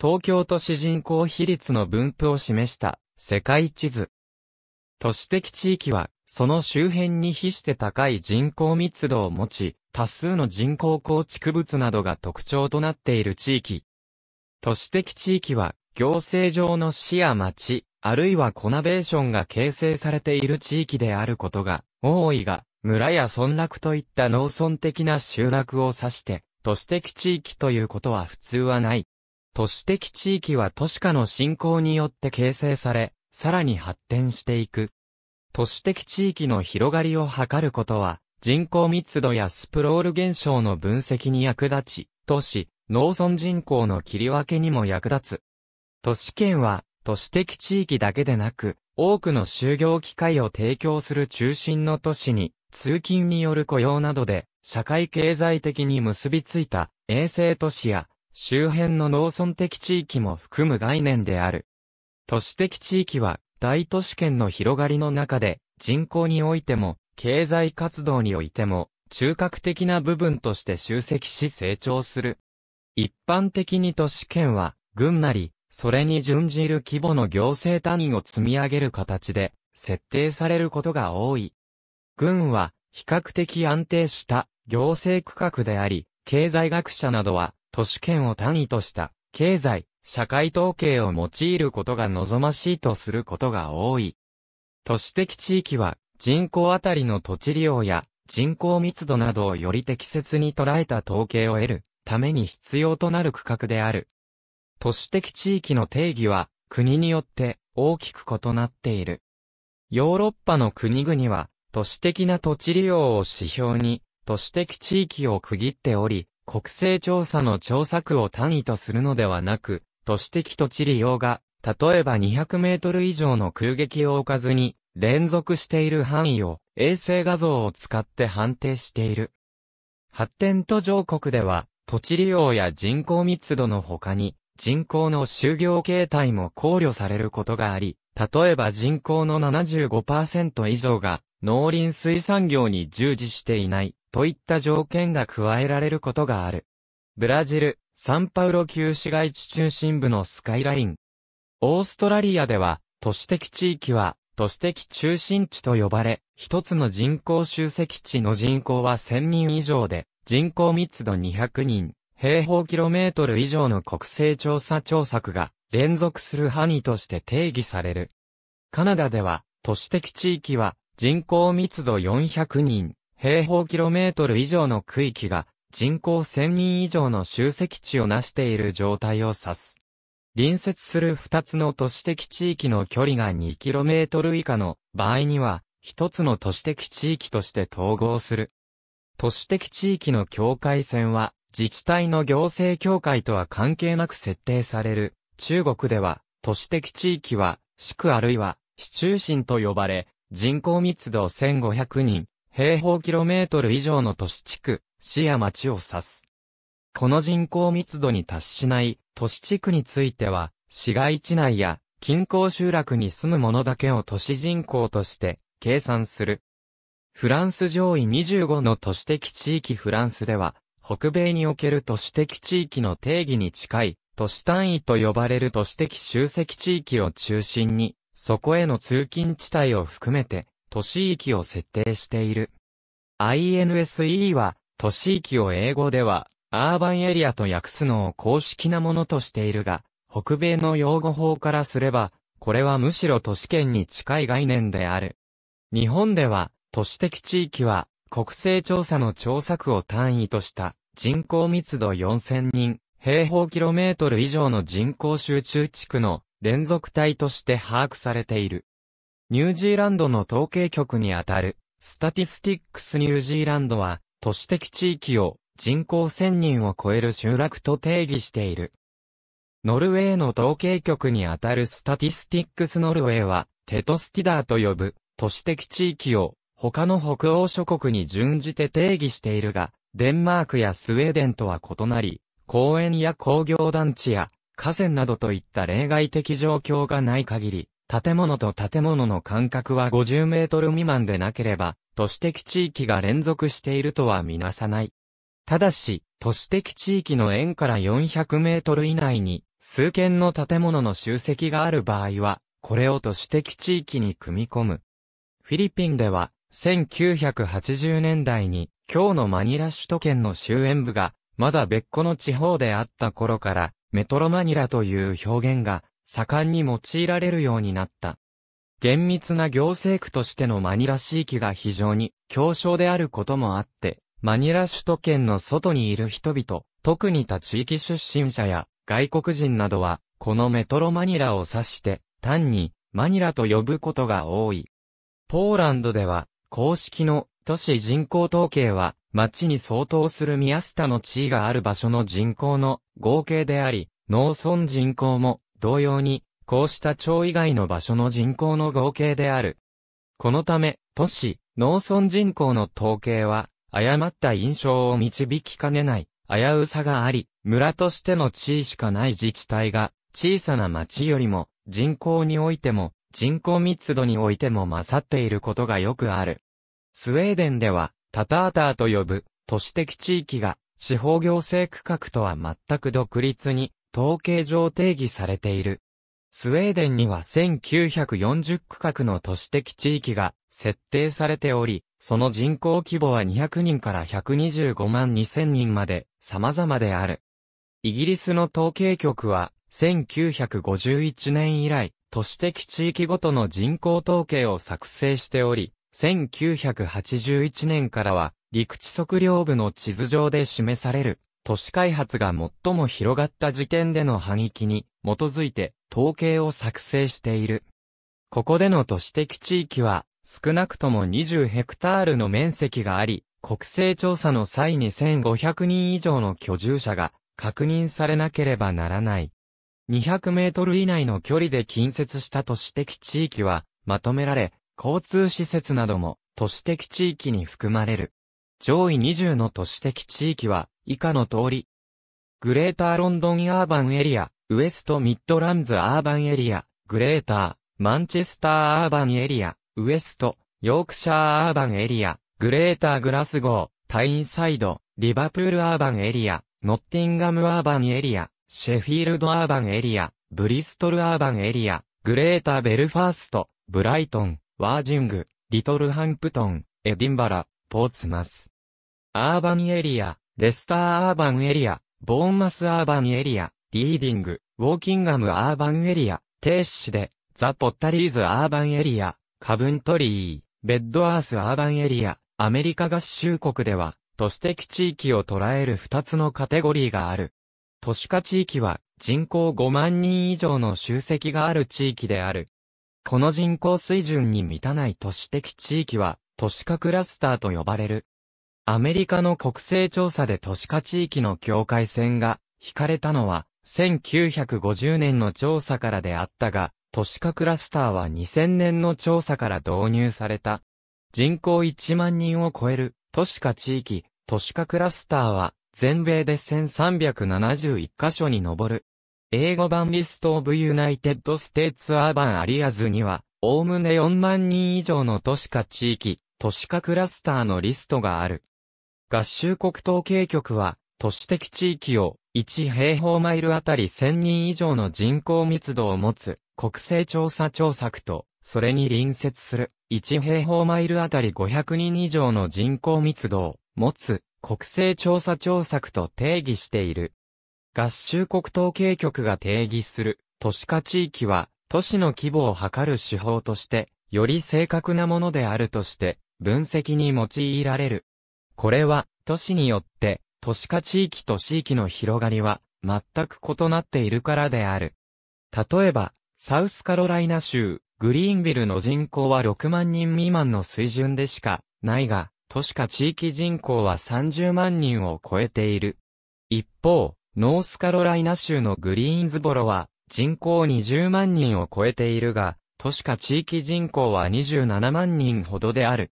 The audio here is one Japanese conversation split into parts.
東京都市人口比率の分布を示した世界地図。都市的地域は、その周辺に比して高い人口密度を持ち、多数の人口構築物などが特徴となっている地域。都市的地域は、行政上の市や町、あるいはコナベーションが形成されている地域であることが多いが、村や村落といった農村的な集落を指して、都市的地域ということは普通はない。都市的地域は都市化の振興によって形成され、さらに発展していく。都市的地域の広がりを図ることは、人口密度やスプロール現象の分析に役立ち、都市、農村人口の切り分けにも役立つ。都市圏は、都市的地域だけでなく、多くの就業機会を提供する中心の都市に、通勤による雇用などで、社会経済的に結びついた、衛星都市や、周辺の農村的地域も含む概念である。都市的地域は大都市圏の広がりの中で人口においても経済活動においても中核的な部分として集積し成長する。一般的に都市圏は軍なり、それに準じる規模の行政単位を積み上げる形で設定されることが多い。軍は比較的安定した行政区画であり、経済学者などは都市圏を単位とした経済、社会統計を用いることが望ましいとすることが多い。都市的地域は人口あたりの土地利用や人口密度などをより適切に捉えた統計を得るために必要となる区画である。都市的地域の定義は国によって大きく異なっている。ヨーロッパの国々は都市的な土地利用を指標に都市的地域を区切っており、国勢調査の調査区を単位とするのではなく、都市的土地利用が、例えば200メートル以上の空撃を置かずに、連続している範囲を衛星画像を使って判定している。発展途上国では、土地利用や人口密度の他に、人口の就業形態も考慮されることがあり、例えば人口の75%以上が農林水産業に従事していない、といった条件が加えられることがある。ブラジル、サンパウロ旧市街地中心部のスカイライン。オーストラリアでは、都市的地域は、都市的中心地と呼ばれ、一つの人口集積地の人口は1000人以上で、人口密度200人、平方キロメートル以上の国勢調査調区が連続する範囲として定義される。カナダでは、都市的地域は人口密度400人、平方キロメートル以上の区域が人口1000人以上の集積地を成している状態を指す。隣接する2つの都市的地域の距離が2トル以下の場合には、1つの都市的地域として統合する。都市的地域の境界線は、自治体の行政境界とは関係なく設定される。中国では、都市的地域は、市区あるいは、市中心と呼ばれ、人口密度1500人、平方キロメートル以上の都市地区、市や町を指す。この人口密度に達しない都市地区については、市街地内や近郊集落に住む者だけを都市人口として計算する。フランス上位25の都市的地域フランスでは、北米における都市的地域の定義に近い、都市単位と呼ばれる都市的集積地域を中心に、そこへの通勤地帯を含めて、都市域を設定している。INSE は、都市域を英語では、アーバンエリアと訳すのを公式なものとしているが、北米の用語法からすれば、これはむしろ都市圏に近い概念である。日本では、都市的地域は、国勢調査の調査区を単位とした人口密度4000人、平方キロメートル以上の人口集中地区の連続体として把握されている。ニュージーランドの統計局にあたる、スタティスティックスニュージーランドは、都市的地域を人口1000人を超える集落と定義している。ノルウェーの統計局にあたるスタティスティックスノルウェーは、テトスティダーと呼ぶ、都市的地域を、他の北欧諸国に準じて定義しているが、デンマークやスウェーデンとは異なり、公園や工業団地や河川などといった例外的状況がない限り、建物と建物の間隔は50メートル未満でなければ、都市的地域が連続しているとはみなさない。ただし、都市的地域の円から400メートル以内に、数軒の建物の集積がある場合は、これを都市的地域に組み込む。フィリピンでは、1980年代に、今日のマニラ首都圏の終焉部が、まだ別個の地方であった頃から、メトロマニラという表現が盛んに用いられるようになった。厳密な行政区としてのマニラ地域が非常に強小であることもあって、マニラ首都圏の外にいる人々、特に他地域出身者や外国人などは、このメトロマニラを指して、単にマニラと呼ぶことが多い。ポーランドでは、公式の都市人口統計は、町に相当するミアスタの地位がある場所の人口の合計であり、農村人口も同様に、こうした町以外の場所の人口の合計である。このため、都市、農村人口の統計は、誤った印象を導きかねない、危うさがあり、村としての地位しかない自治体が、小さな町よりも、人口においても、人口密度においても勝っていることがよくある。スウェーデンでは、タターターと呼ぶ、都市的地域が、地方行政区画とは全く独立に統計上定義されている。スウェーデンには1940区画の都市的地域が設定されており、その人口規模は200人から125万2000人まで様々である。イギリスの統計局は1951年以来、都市的地域ごとの人口統計を作成しており、1981年からは陸地測量部の地図上で示される都市開発が最も広がった時点での反撃に基づいて統計を作成している。ここでの都市的地域は少なくとも20ヘクタールの面積があり、国勢調査の際に1500人以上の居住者が確認されなければならない。200メートル以内の距離で近接した都市的地域はまとめられ、交通施設なども都市的地域に含まれる。上位20の都市的地域は以下の通り。グレーターロンドンアーバンエリア、ウエストミッドランズアーバンエリア、グレーター、マンチェスターアーバンエリア、ウエスト、ヨークシャーアーバンエリア、グレーターグラスゴー、タインサイド、リバプールアーバンエリア、ノッティンガムアーバンエリア、シェフィールドアーバンエリア、ブリストルアーバンエリア、グレーターベルファースト、ブライトン、ワージング、リトルハンプトン、エディンバラ、ポーツマス。アーバンエリア、レスターアーバンエリア、ボーンマスアーバンエリア、リーディング、ウォーキンガムアーバンエリア、停止市で、ザ・ポッタリーズアーバンエリア、カブントリー、ベッドアースアーバンエリア、アメリカ合衆国では、都市的地域を捉える2つのカテゴリーがある。都市化地域は、人口5万人以上の集積がある地域である。この人口水準に満たない都市的地域は、都市化クラスターと呼ばれる。アメリカの国勢調査で都市化地域の境界線が引かれたのは1950年の調査からであったが、都市化クラスターは2000年の調査から導入された。人口1万人を超える都市化地域、都市化クラスターは全米で1371カ所に上る。英語版リストオブユナイテッドステーツアーバンアリアズには、おおむね4万人以上の都市化地域、都市化クラスターのリストがある。合衆国統計局は、都市的地域を1平方マイルあたり1000人以上の人口密度を持つ国勢調査調策と、それに隣接する1平方マイルあたり500人以上の人口密度を持つ国勢調査調策と定義している。合衆国統計局が定義する都市化地域は都市の規模を測る手法としてより正確なものであるとして分析に用いられる。これは、都市によって、都市化地域と地域の広がりは、全く異なっているからである。例えば、サウスカロライナ州、グリーンビルの人口は6万人未満の水準でしかないが、都市か地域人口は30万人を超えている。一方、ノースカロライナ州のグリーンズボロは人口20万人を超えているが、都市か地域人口は27万人ほどである。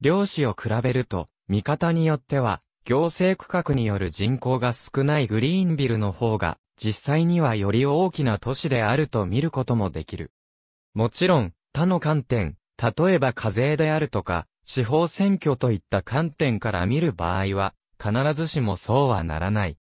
両市を比べると、見方によっては、行政区画による人口が少ないグリーンビルの方が、実際にはより大きな都市であると見ることもできる。もちろん、他の観点、例えば課税であるとか、地方選挙といった観点から見る場合は、必ずしもそうはならない。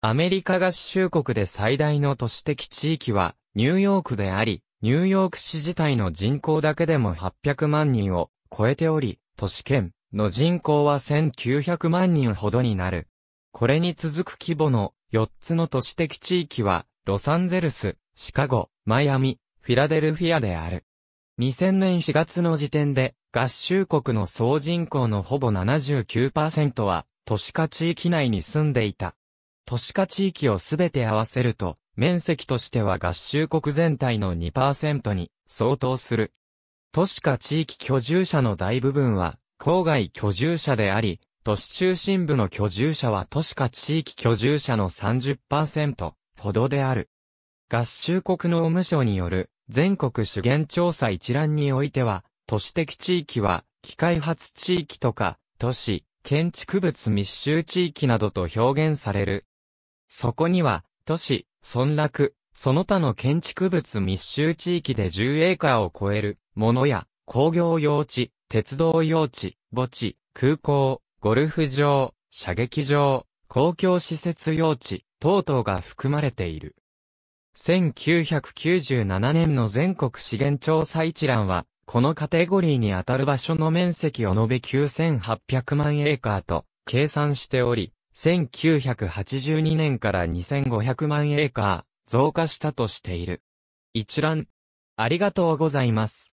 アメリカ合衆国で最大の都市的地域は、ニューヨークであり、ニューヨーク市自体の人口だけでも800万人を超えており、都市圏、の人口は1900万人ほどになる。これに続く規模の4つの都市的地域は、ロサンゼルス、シカゴ、マイアミ、フィラデルフィアである。2000年4月の時点で、合衆国の総人口のほぼ79%は、都市化地域内に住んでいた。都市化地域をすべて合わせると、面積としては合衆国全体の2%に相当する。都市化地域居住者の大部分は郊外居住者であり、都市中心部の居住者は都市か地域居住者の30%ほどである。合衆国の務省による全国資源調査一覧においては、都市的地域は、機械発地域とか、都市、建築物密集地域などと表現される。そこには、都市、村落、その他の建築物密集地域で10エーカーを超える、ものや、工業用地、鉄道用地、墓地、空港、ゴルフ場、射撃場、公共施設用地、等々が含まれている。1997年の全国資源調査一覧は、このカテゴリーに当たる場所の面積を延べ9800万エーカーと計算しており、1982年から2500万エーカー増加したとしている。一覧、ありがとうございます。